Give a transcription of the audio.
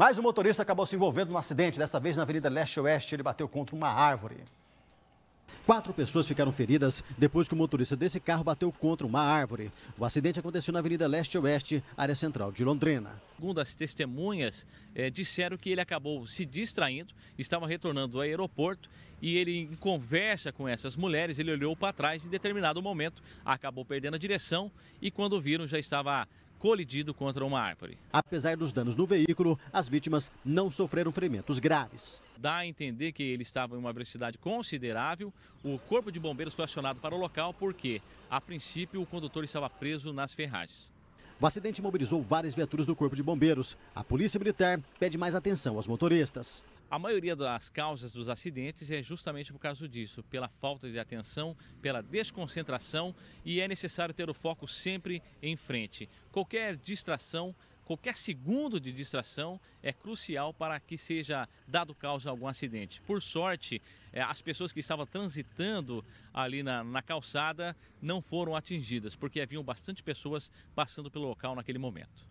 Mas o motorista acabou se envolvendo num acidente, desta vez na Avenida Leste-Oeste. Ele bateu contra uma árvore. Quatro pessoas ficaram feridas depois que o motorista desse carro bateu contra uma árvore. O acidente aconteceu na Avenida Leste Oeste, área central de Londrina. Segundo as testemunhas, eh, disseram que ele acabou se distraindo, estava retornando ao aeroporto e ele, em conversa com essas mulheres, ele olhou para trás e, em determinado momento acabou perdendo a direção e, quando viram, já estava colidido contra uma árvore. Apesar dos danos no veículo, as vítimas não sofreram ferimentos graves. Dá a entender que ele estava em uma velocidade considerável. O corpo de bombeiros foi acionado para o local porque, a princípio, o condutor estava preso nas ferragens. O acidente mobilizou várias viaturas do Corpo de Bombeiros. A Polícia Militar pede mais atenção aos motoristas. A maioria das causas dos acidentes é justamente por causa disso, pela falta de atenção, pela desconcentração e é necessário ter o foco sempre em frente. Qualquer distração Qualquer segundo de distração é crucial para que seja dado causa a algum acidente. Por sorte, eh, as pessoas que estavam transitando ali na, na calçada não foram atingidas, porque haviam bastante pessoas passando pelo local naquele momento.